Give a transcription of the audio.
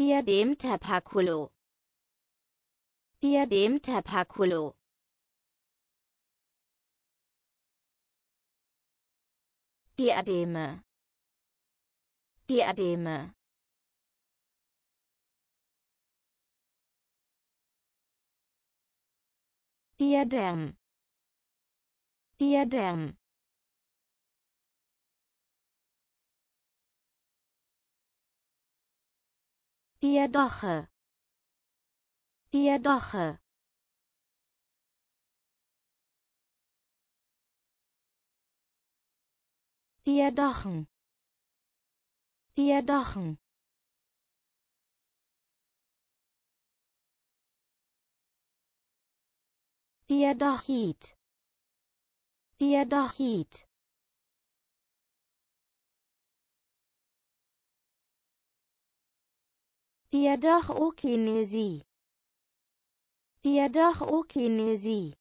Diadem Tapaculo Diadem Tapaculo Diademe Diademe Diadem Diadem Diadoche. Diadoche. Diadochen. Diadochen. Diadochit. Diadochit. Diadochokinesie Diadochokinesie